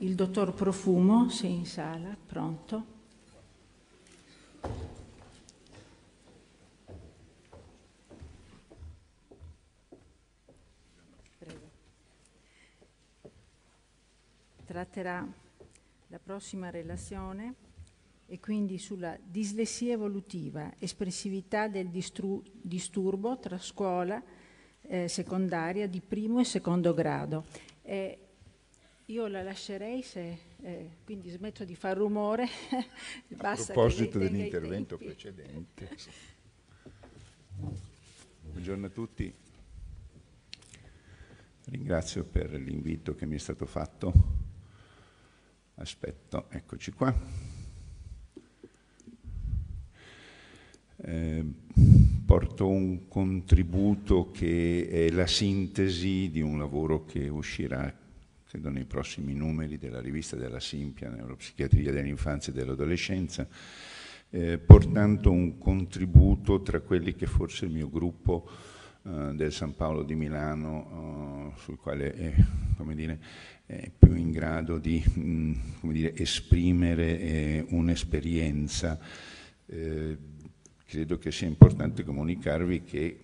Il dottor Profumo, se in sala, pronto. Prego. Tratterà la prossima relazione e quindi sulla dislessia evolutiva, espressività del disturbo tra scuola eh, secondaria di primo e secondo grado. È io la lascerei se, eh, quindi smetto di far rumore. A proposito dell'intervento precedente. Buongiorno a tutti. Ringrazio per l'invito che mi è stato fatto. Aspetto, eccoci qua. Ehm, porto un contributo che è la sintesi di un lavoro che uscirà credo nei prossimi numeri della rivista della Simpia, Neuropsichiatria dell'infanzia e dell'adolescenza, eh, portando un contributo tra quelli che forse il mio gruppo eh, del San Paolo di Milano, eh, sul quale è, dire, è, più in grado di mh, mm, dire, esprimere eh, un'esperienza, eh, credo che sia importante comunicarvi che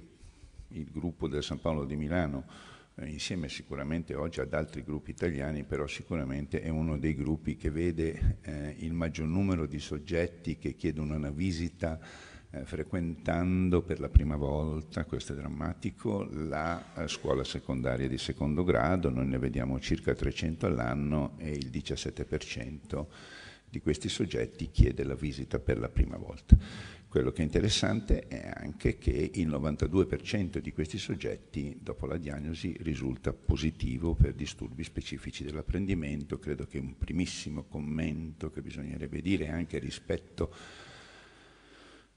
il gruppo del San Paolo di Milano, eh, insieme sicuramente oggi ad altri gruppi italiani, però sicuramente è uno dei gruppi che vede eh, il maggior numero di soggetti che chiedono una visita eh, frequentando per la prima volta, questo è drammatico, la eh, scuola secondaria di secondo grado, noi ne vediamo circa 300 all'anno e il 17% di questi soggetti chiede la visita per la prima volta. Quello che è interessante è anche che il 92% di questi soggetti dopo la diagnosi risulta positivo per disturbi specifici dell'apprendimento. Credo che un primissimo commento che bisognerebbe dire anche rispetto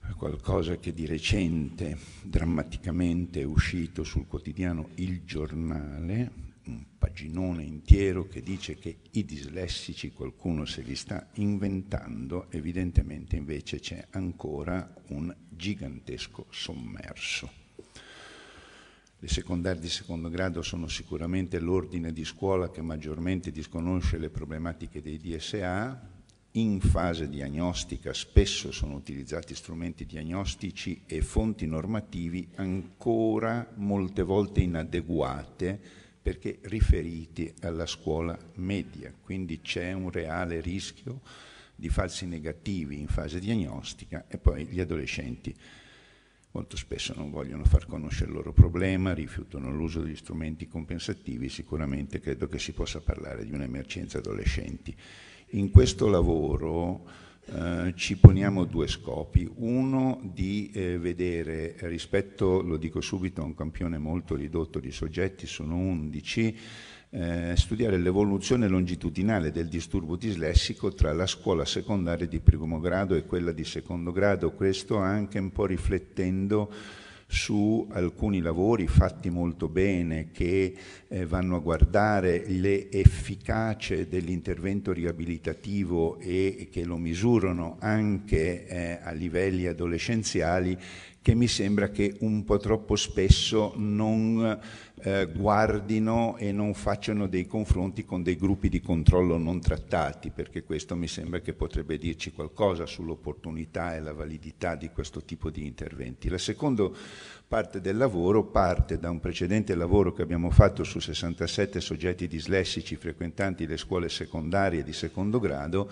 a qualcosa che di recente drammaticamente è uscito sul quotidiano Il Giornale un paginone intero che dice che i dislessici qualcuno se li sta inventando, evidentemente invece c'è ancora un gigantesco sommerso. Le secondarie di secondo grado sono sicuramente l'ordine di scuola che maggiormente disconosce le problematiche dei DSA. In fase diagnostica spesso sono utilizzati strumenti diagnostici e fonti normativi ancora molte volte inadeguate perché riferiti alla scuola media, quindi c'è un reale rischio di falsi negativi in fase diagnostica e poi gli adolescenti molto spesso non vogliono far conoscere il loro problema, rifiutano l'uso degli strumenti compensativi, sicuramente credo che si possa parlare di un'emergenza adolescenti. In questo lavoro eh, ci poniamo due scopi. Uno di eh, vedere rispetto, lo dico subito, a un campione molto ridotto di soggetti, sono 11, eh, studiare l'evoluzione longitudinale del disturbo dislessico tra la scuola secondaria di primo grado e quella di secondo grado, questo anche un po' riflettendo su alcuni lavori fatti molto bene che eh, vanno a guardare le efficace dell'intervento riabilitativo e che lo misurano anche eh, a livelli adolescenziali che mi sembra che un po' troppo spesso non eh, guardino e non facciano dei confronti con dei gruppi di controllo non trattati, perché questo mi sembra che potrebbe dirci qualcosa sull'opportunità e la validità di questo tipo di interventi. La seconda parte del lavoro parte da un precedente lavoro che abbiamo fatto su 67 soggetti dislessici frequentanti le scuole secondarie di secondo grado,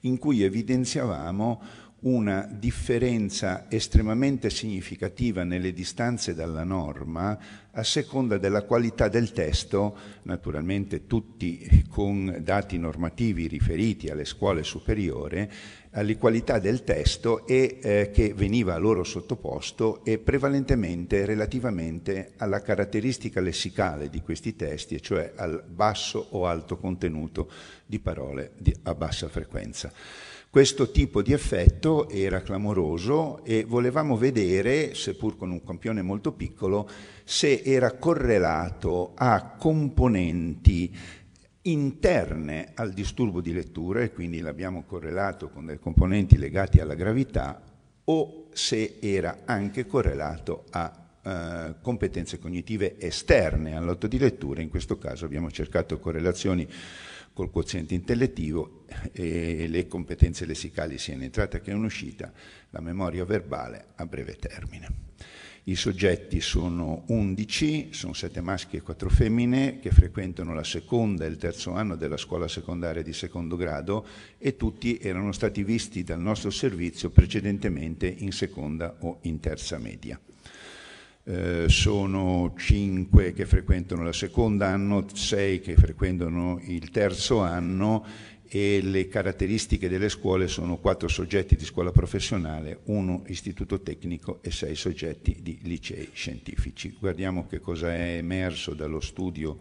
in cui evidenziavamo una differenza estremamente significativa nelle distanze dalla norma a seconda della qualità del testo, naturalmente tutti con dati normativi riferiti alle scuole superiori, alle qualità del testo e eh, che veniva a loro sottoposto e prevalentemente relativamente alla caratteristica lessicale di questi testi, cioè al basso o alto contenuto di parole di, a bassa frequenza. Questo tipo di effetto era clamoroso e volevamo vedere, seppur con un campione molto piccolo, se era correlato a componenti interne al disturbo di lettura, e quindi l'abbiamo correlato con dei componenti legati alla gravità, o se era anche correlato a Uh, competenze cognitive esterne all'otto di lettura, in questo caso abbiamo cercato correlazioni col quoziente intellettivo e le competenze lessicali sia in entrata che in uscita, la memoria verbale a breve termine. I soggetti sono 11, sono 7 maschi e 4 femmine che frequentano la seconda e il terzo anno della scuola secondaria di secondo grado e tutti erano stati visti dal nostro servizio precedentemente in seconda o in terza media. Eh, sono 5 che frequentano la seconda anno, 6 che frequentano il terzo anno e le caratteristiche delle scuole sono 4 soggetti di scuola professionale, 1 istituto tecnico e 6 soggetti di licei scientifici. Guardiamo che cosa è emerso dallo studio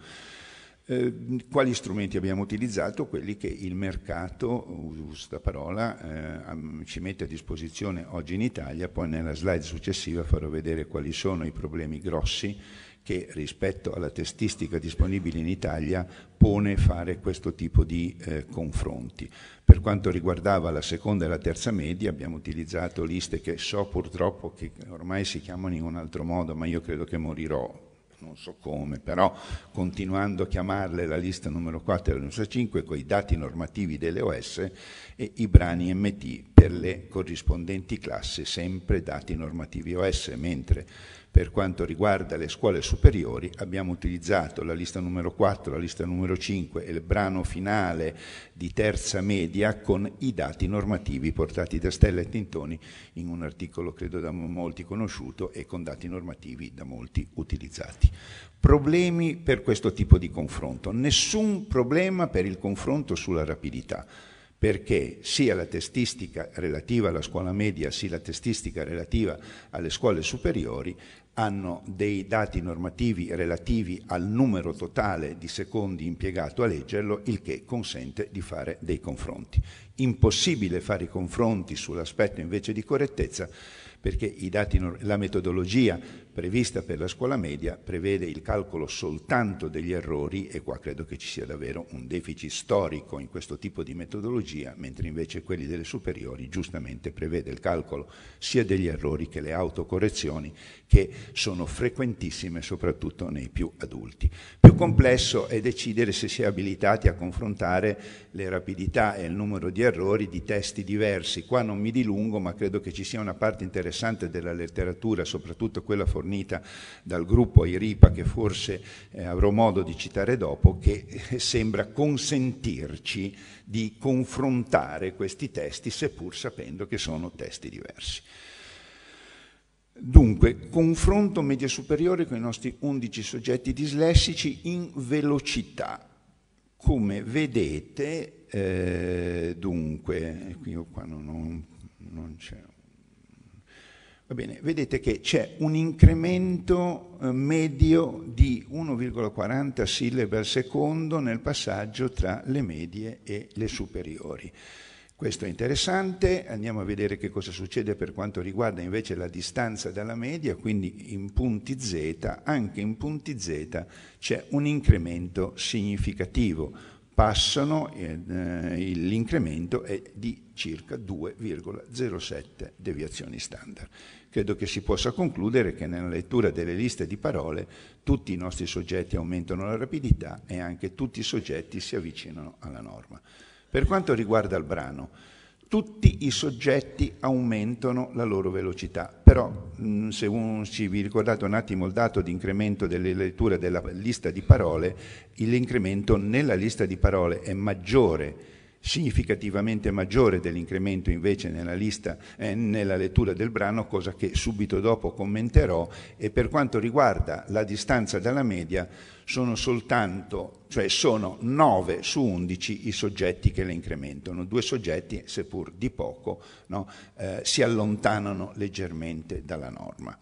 eh, quali strumenti abbiamo utilizzato? Quelli che il mercato, uso questa parola, eh, ci mette a disposizione oggi in Italia, poi nella slide successiva farò vedere quali sono i problemi grossi che rispetto alla testistica disponibile in Italia pone fare questo tipo di eh, confronti. Per quanto riguardava la seconda e la terza media abbiamo utilizzato liste che so purtroppo che ormai si chiamano in un altro modo, ma io credo che morirò non so come, però continuando a chiamarle la lista numero 4 e la numero 5 con i dati normativi delle OS e i brani MT per le corrispondenti classi, sempre dati normativi OS, mentre per quanto riguarda le scuole superiori abbiamo utilizzato la lista numero 4, la lista numero 5 e il brano finale di terza media con i dati normativi portati da Stella e Tintoni in un articolo credo da molti conosciuto e con dati normativi da molti utilizzati. Problemi per questo tipo di confronto? Nessun problema per il confronto sulla rapidità perché sia la testistica relativa alla scuola media sia la testistica relativa alle scuole superiori hanno dei dati normativi relativi al numero totale di secondi impiegato a leggerlo, il che consente di fare dei confronti. Impossibile fare i confronti sull'aspetto invece di correttezza perché dati, la metodologia prevista per la scuola media prevede il calcolo soltanto degli errori e qua credo che ci sia davvero un deficit storico in questo tipo di metodologia, mentre invece quelli delle superiori giustamente prevede il calcolo sia degli errori che le autocorrezioni che sono frequentissime soprattutto nei più adulti. Più complesso è decidere se si è abilitati a confrontare le rapidità e il numero di errori di testi diversi. Qua non mi dilungo, ma credo che ci sia una parte interessante interessante della letteratura, soprattutto quella fornita dal gruppo IRIPA che forse eh, avrò modo di citare dopo, che eh, sembra consentirci di confrontare questi testi seppur sapendo che sono testi diversi. Dunque, confronto media superiore con i nostri 11 soggetti dislessici in velocità. Come vedete, eh, dunque, io qua non, ho, non c'è Va bene, vedete che c'è un incremento eh, medio di 1,40 sillabe al secondo nel passaggio tra le medie e le superiori. Questo è interessante, andiamo a vedere che cosa succede per quanto riguarda invece la distanza dalla media, quindi in punti Z, anche in punti Z c'è un incremento significativo passano, eh, l'incremento è di circa 2,07 deviazioni standard. Credo che si possa concludere che nella lettura delle liste di parole tutti i nostri soggetti aumentano la rapidità e anche tutti i soggetti si avvicinano alla norma. Per quanto riguarda il brano, tutti i soggetti aumentano la loro velocità però mm, se un, ci vi ricordate un attimo il dato di incremento delle letture della lista di parole, l'incremento nella lista di parole è maggiore significativamente maggiore dell'incremento invece nella lista eh, nella lettura del brano, cosa che subito dopo commenterò e per quanto riguarda la distanza dalla media sono soltanto, cioè sono 9 su 11 i soggetti che le incrementano, due soggetti, seppur di poco, no, eh, si allontanano leggermente dalla norma.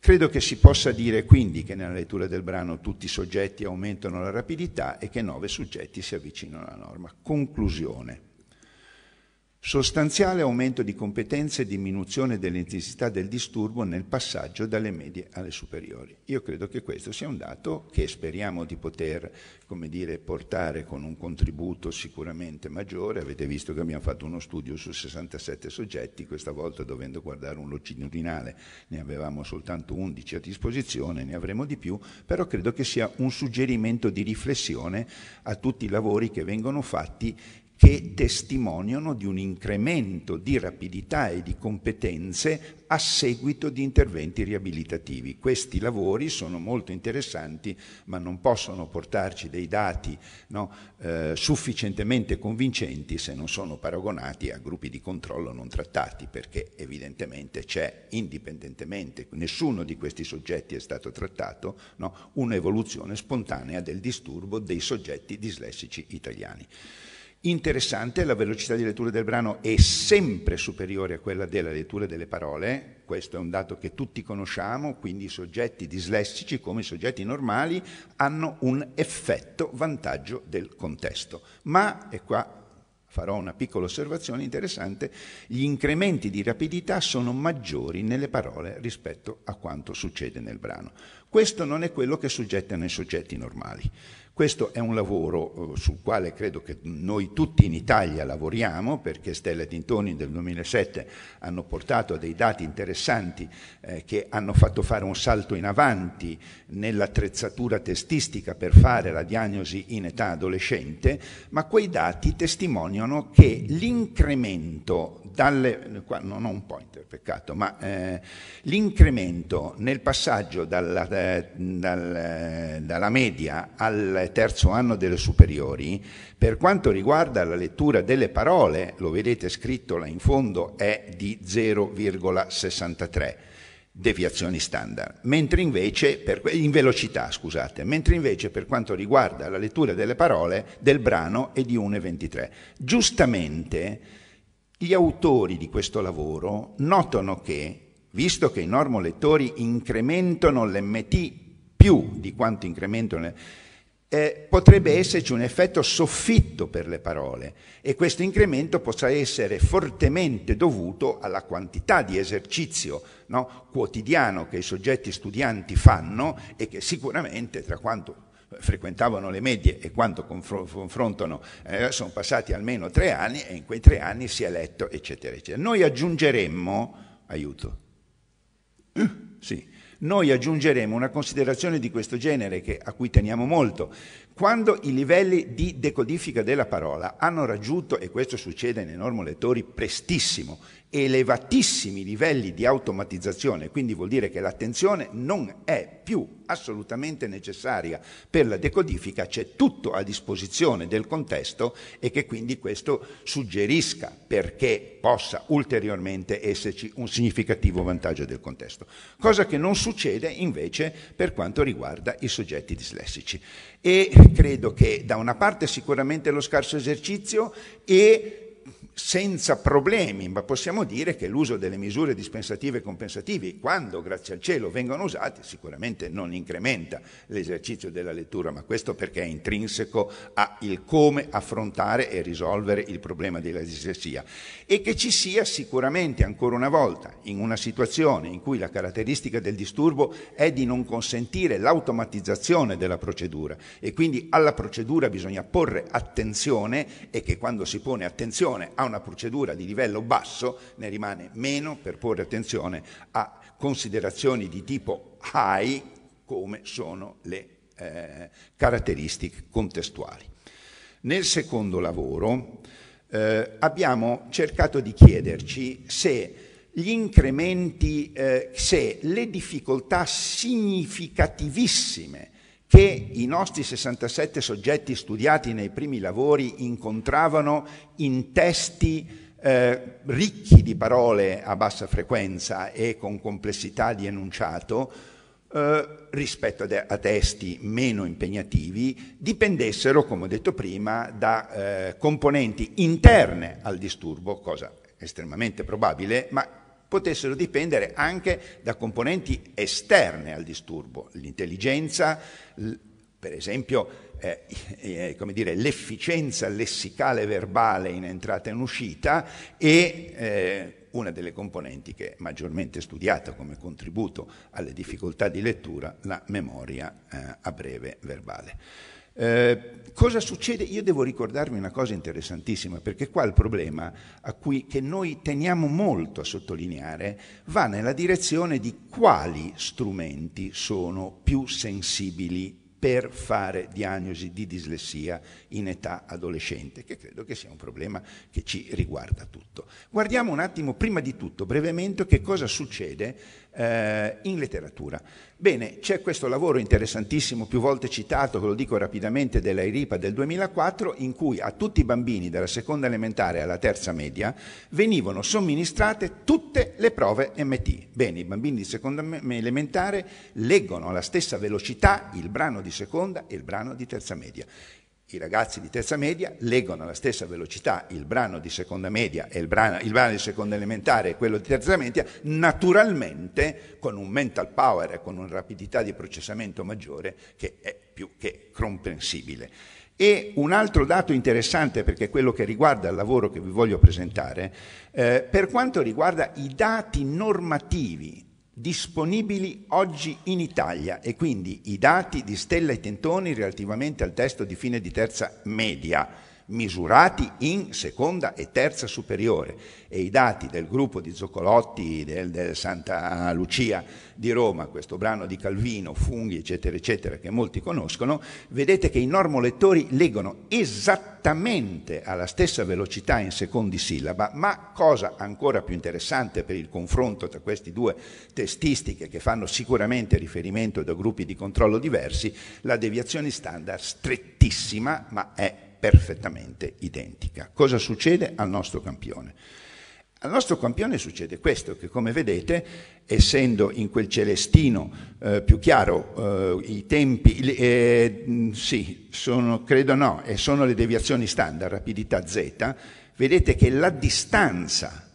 Credo che si possa dire quindi che nella lettura del brano tutti i soggetti aumentano la rapidità e che 9 soggetti si avvicinano alla norma. Conclusione. Sostanziale aumento di competenze e diminuzione dell'intensità del disturbo nel passaggio dalle medie alle superiori. Io credo che questo sia un dato che speriamo di poter dire, portare con un contributo sicuramente maggiore. Avete visto che abbiamo fatto uno studio su 67 soggetti, questa volta dovendo guardare un longitudinale ne avevamo soltanto 11 a disposizione, ne avremo di più, però credo che sia un suggerimento di riflessione a tutti i lavori che vengono fatti che testimoniano di un incremento di rapidità e di competenze a seguito di interventi riabilitativi. Questi lavori sono molto interessanti, ma non possono portarci dei dati no, eh, sufficientemente convincenti se non sono paragonati a gruppi di controllo non trattati, perché evidentemente c'è, indipendentemente, nessuno di questi soggetti è stato trattato, no, un'evoluzione spontanea del disturbo dei soggetti dislessici italiani. Interessante, la velocità di lettura del brano è sempre superiore a quella della lettura delle parole, questo è un dato che tutti conosciamo, quindi i soggetti dislessici come i soggetti normali hanno un effetto vantaggio del contesto. Ma, e qua farò una piccola osservazione interessante, gli incrementi di rapidità sono maggiori nelle parole rispetto a quanto succede nel brano. Questo non è quello che soggettano i soggetti normali. Questo è un lavoro eh, sul quale credo che noi tutti in Italia lavoriamo, perché Stella e Tintoni del 2007 hanno portato a dei dati interessanti eh, che hanno fatto fare un salto in avanti nell'attrezzatura testistica per fare la diagnosi in età adolescente, ma quei dati testimoniano sostengono che l'incremento dalle, non ho un pointer, peccato, ma eh, l'incremento nel passaggio dalla, eh, dal, eh, dalla media al terzo anno delle superiori, per quanto riguarda la lettura delle parole, lo vedete scritto là in fondo, è di 0,63 deviazioni standard, mentre invece per, in velocità, scusate, mentre invece per quanto riguarda la lettura delle parole del brano è di 1,23. Giustamente gli autori di questo lavoro notano che, visto che i normolettori incrementano l'MT più di quanto incrementano le eh, potrebbe esserci un effetto soffitto per le parole e questo incremento potrà essere fortemente dovuto alla quantità di esercizio no, quotidiano che i soggetti studianti fanno e che sicuramente tra quanto frequentavano le medie e quanto confrontano eh, sono passati almeno tre anni e in quei tre anni si è letto eccetera eccetera. Noi aggiungeremmo, aiuto, eh, sì, noi aggiungeremo una considerazione di questo genere che, a cui teniamo molto. Quando i livelli di decodifica della parola hanno raggiunto, e questo succede nei normolettori prestissimo, elevatissimi livelli di automatizzazione, quindi vuol dire che l'attenzione non è più assolutamente necessaria per la decodifica, c'è tutto a disposizione del contesto e che quindi questo suggerisca perché possa ulteriormente esserci un significativo vantaggio del contesto. Cosa che non succede succede invece per quanto riguarda i soggetti dislessici. E credo che da una parte sicuramente lo scarso esercizio e senza problemi, ma possiamo dire che l'uso delle misure dispensative e compensative, quando grazie al cielo vengono usate, sicuramente non incrementa l'esercizio della lettura, ma questo perché è intrinseco al come affrontare e risolvere il problema della dislessia. E che ci sia sicuramente, ancora una volta, in una situazione in cui la caratteristica del disturbo è di non consentire l'automatizzazione della procedura e quindi alla procedura bisogna porre attenzione e che quando si pone attenzione a una procedura di livello basso ne rimane meno per porre attenzione a considerazioni di tipo high come sono le eh, caratteristiche contestuali. Nel secondo lavoro eh, abbiamo cercato di chiederci se gli incrementi, eh, se le difficoltà significativissime che i nostri 67 soggetti studiati nei primi lavori incontravano in testi eh, ricchi di parole a bassa frequenza e con complessità di enunciato, eh, rispetto a, testi meno impegnativi, dipendessero, come ho detto prima, da eh, componenti interne al disturbo, cosa estremamente probabile, ma potessero dipendere anche da componenti esterne al disturbo, l'intelligenza, per esempio eh, eh, eh, come dire, l'efficienza lessicale verbale in entrata e in uscita e eh, una delle componenti che è maggiormente studiata come contributo alle difficoltà di lettura, la memoria eh, a breve verbale. Eh, cosa succede? Io devo ricordarvi una cosa interessantissima, perché qua il problema a cui, che noi teniamo molto a sottolineare va nella direzione di quali strumenti sono più sensibili per fare diagnosi di dislessia in età adolescente, che credo che sia un problema che ci riguarda tutto. Guardiamo un attimo, prima di tutto, brevemente, che cosa succede eh, in letteratura. Bene, c'è questo lavoro interessantissimo, più volte citato, ve lo dico rapidamente, della IRIPA del 2004, in cui a tutti i bambini dalla seconda elementare alla terza media venivano somministrate tutte le prove MT. Bene, i bambini di seconda elementare leggono alla stessa velocità il brano di seconda e il brano di terza media i ragazzi di terza media leggono alla stessa velocità il brano di seconda media e il brano, il brano, di seconda elementare e quello di terza media, naturalmente con un mental power e con una rapidità di processamento maggiore che è più che comprensibile. E un altro dato interessante, perché è quello che riguarda il lavoro che vi voglio presentare, eh, per quanto riguarda i dati normativi disponibili oggi in Italia e quindi i dati di Stella e Tentoni relativamente al testo di fine di terza media misurati in seconda e terza superiore e i dati del gruppo di Zoccolotti del, del Santa Lucia di Roma, questo brano di Calvino, funghi eccetera eccetera che molti conoscono, vedete che i normolettori leggono esattamente alla stessa velocità in secondi sillaba, ma cosa ancora più interessante per il confronto tra questi due testistiche che fanno sicuramente riferimento da gruppi di controllo diversi, la deviazione standard strettissima ma è perfettamente identica. Cosa succede al nostro campione? Al nostro campione succede questo, che come vedete, essendo in quel celestino eh, più chiaro eh, i tempi, eh, mm, sì, sono, credo no, e sono le deviazioni standard, rapidità z, vedete che la distanza,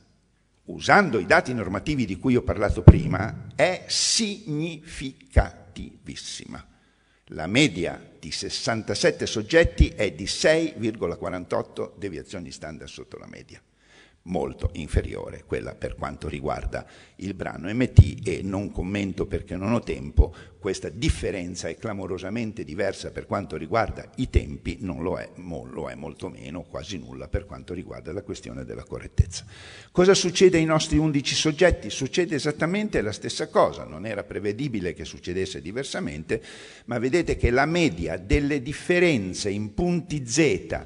usando i dati normativi di cui ho parlato prima, è significativissima. La media di 67 soggetti è di 6,48 deviazioni standard sotto la media molto inferiore, quella per quanto riguarda il brano MT e non commento perché non ho tempo, questa differenza è clamorosamente diversa per quanto riguarda i tempi, non lo è, lo è molto meno, quasi nulla per quanto riguarda la questione della correttezza. Cosa succede ai nostri 11 soggetti? Succede esattamente la stessa cosa, non era prevedibile che succedesse diversamente, ma vedete che la media delle differenze in punti Z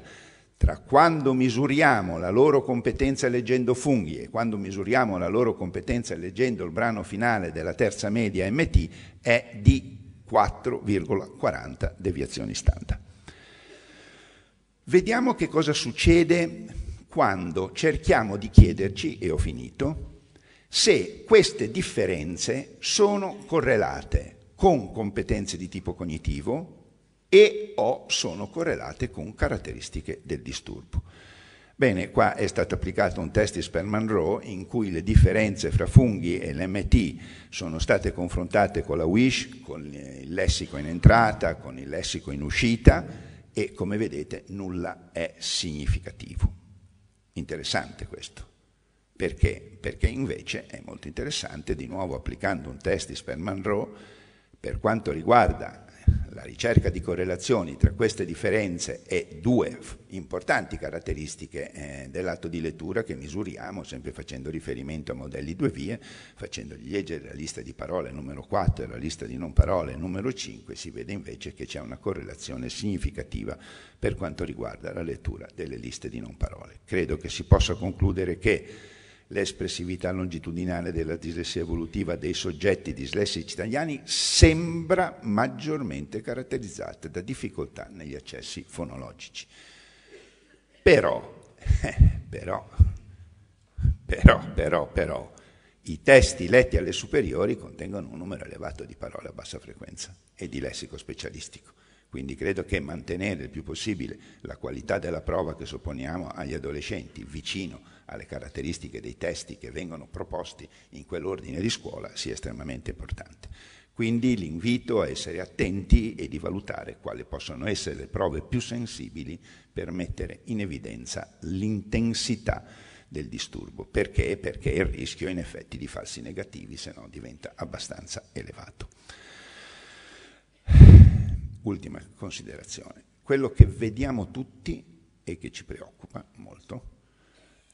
tra quando misuriamo la loro competenza leggendo funghi e quando misuriamo la loro competenza leggendo il brano finale della terza media MT è di 4,40 deviazioni standard. Vediamo che cosa succede quando cerchiamo di chiederci, e ho finito, se queste differenze sono correlate con competenze di tipo cognitivo, e o sono correlate con caratteristiche del disturbo. Bene, qua è stato applicato un test di Spellman Row in cui le differenze fra funghi e l'MT sono state confrontate con la WISH, con il lessico in entrata, con il lessico in uscita e come vedete nulla è significativo. Interessante questo. Perché? Perché invece è molto interessante, di nuovo applicando un test di Spellman Row, per quanto riguarda la ricerca di correlazioni tra queste differenze e due importanti caratteristiche eh, dell'atto di lettura che misuriamo, sempre facendo riferimento a modelli due vie, facendogli leggere la lista di parole numero 4 e la lista di non parole numero 5, si vede invece che c'è una correlazione significativa per quanto riguarda la lettura delle liste di non parole. Credo che si possa concludere che l'espressività longitudinale della dislessia evolutiva dei soggetti dislessici italiani sembra maggiormente caratterizzata da difficoltà negli accessi fonologici. Però, però, però, però, però, i testi letti alle superiori contengono un numero elevato di parole a bassa frequenza e di lessico specialistico. Quindi credo che mantenere il più possibile la qualità della prova che supponiamo agli adolescenti vicino a alle caratteristiche dei testi che vengono proposti in quell'ordine di scuola sia estremamente importante. Quindi l'invito a essere attenti e di valutare quali possono essere le prove più sensibili per mettere in evidenza l'intensità del disturbo. Perché? Perché il rischio in effetti di falsi negativi se no diventa abbastanza elevato. Ultima considerazione. Quello che vediamo tutti e che ci preoccupa molto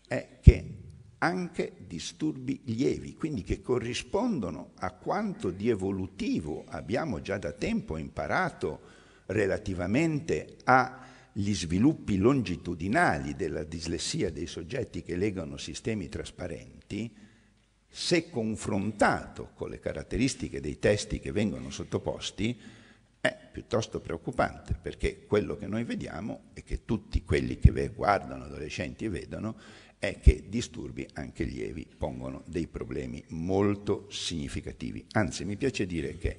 è che anche disturbi lievi, quindi che corrispondono a quanto di evolutivo abbiamo già da tempo imparato relativamente agli sviluppi longitudinali della dislessia dei soggetti che legano sistemi trasparenti, se confrontato con le caratteristiche dei testi che vengono sottoposti, è piuttosto preoccupante perché quello che noi vediamo e che tutti quelli che guardano adolescenti vedono è che disturbi anche lievi pongono dei problemi molto significativi. Anzi, mi piace dire che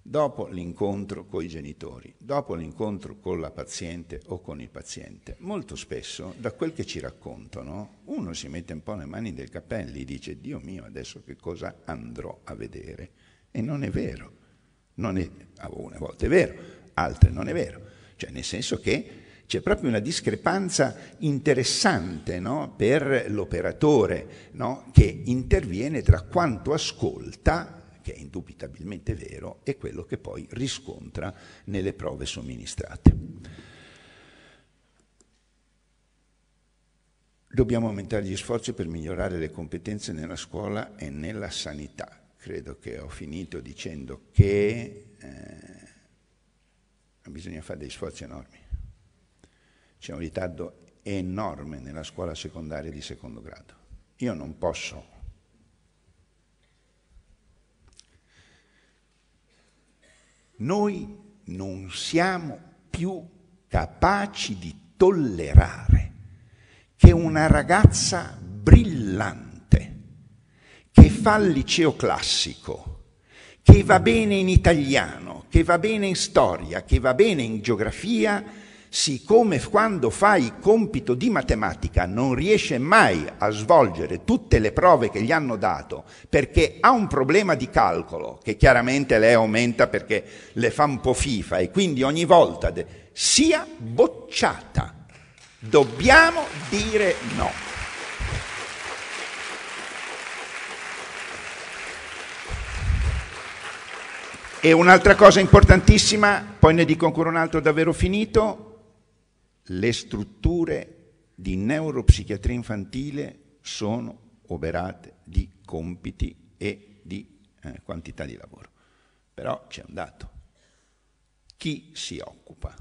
dopo l'incontro con i genitori, dopo l'incontro con la paziente o con il paziente, molto spesso da quel che ci raccontano uno si mette un po' le mani nei capelli e dice Dio mio adesso che cosa andrò a vedere? E non è vero, non è, una volta è vero, altre non è vero, cioè nel senso che c'è proprio una discrepanza interessante no? per l'operatore no? che interviene tra quanto ascolta, che è indubitabilmente vero, e quello che poi riscontra nelle prove somministrate. Dobbiamo aumentare gli sforzi per migliorare le competenze nella scuola e nella sanità. Credo che ho finito dicendo che eh, bisogna fare degli sforzi enormi. C'è un ritardo enorme nella scuola secondaria di secondo grado. Io non posso noi non siamo più capaci di tollerare che una ragazza brillante, che fa il liceo classico, che va bene in italiano, che va bene in storia, che va bene in geografia, siccome quando fai compito di matematica non riesce mai a svolgere tutte le prove che gli hanno dato perché ha un problema di calcolo, che chiaramente lei aumenta perché le fa un po' FIFA e quindi ogni volta de- sia bocciata. Dobbiamo dire no. E un'altra cosa importantissima, poi ne dico ancora un altro davvero finito, le strutture di neuropsichiatria infantile sono oberate di compiti e di eh, quantità di lavoro. Però c'è un dato. Chi si occupa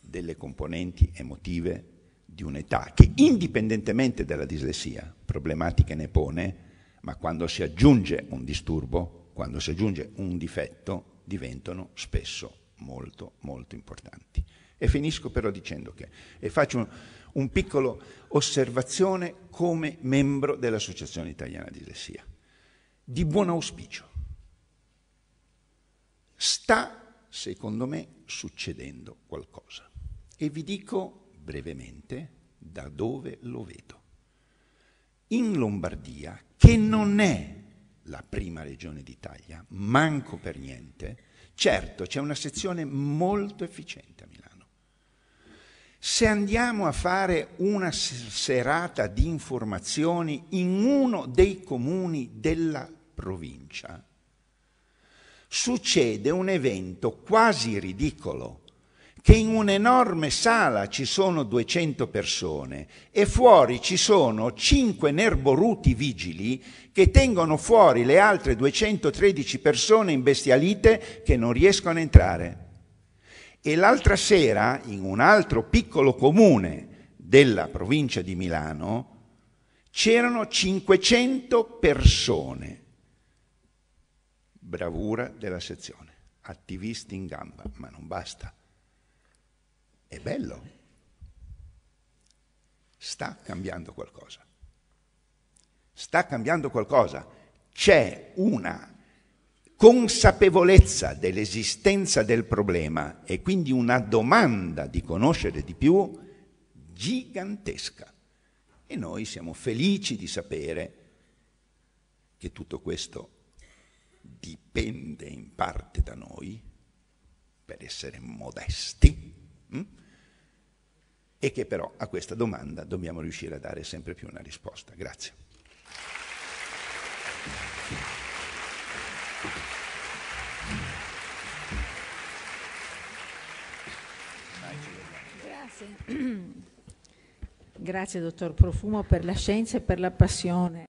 delle componenti emotive di un'età che indipendentemente dalla dislessia problematiche ne pone, ma quando si aggiunge un disturbo, quando si aggiunge un difetto, diventano spesso molto molto importanti. E finisco però dicendo che, e faccio un, un piccolo osservazione come membro dell'Associazione Italiana di Lessia, di buon auspicio. Sta, secondo me, succedendo qualcosa. E vi dico brevemente da dove lo vedo. In Lombardia, che non è la prima regione d'Italia, manco per niente, certo c'è una sezione molto efficiente a Milano se andiamo a fare una serata di informazioni in uno dei comuni della provincia, succede un evento quasi ridicolo, che in un'enorme sala ci sono 200 persone e fuori ci sono 5 nerboruti vigili che tengono fuori le altre 213 persone imbestialite che non riescono a entrare e l'altra sera in un altro piccolo comune della provincia di Milano c'erano 500 persone. Bravura della sezione, attivisti in gamba, ma non basta. È bello. Sta cambiando qualcosa. Sta cambiando qualcosa. C'è una consapevolezza dell'esistenza del problema e quindi una domanda di conoscere di più gigantesca. E noi siamo felici di sapere che tutto questo dipende in parte da noi, per essere modesti, mm? e che però a questa domanda dobbiamo riuscire a dare sempre più una risposta. Grazie. Grazie. Grazie dottor Profumo per la scienza e per la passione.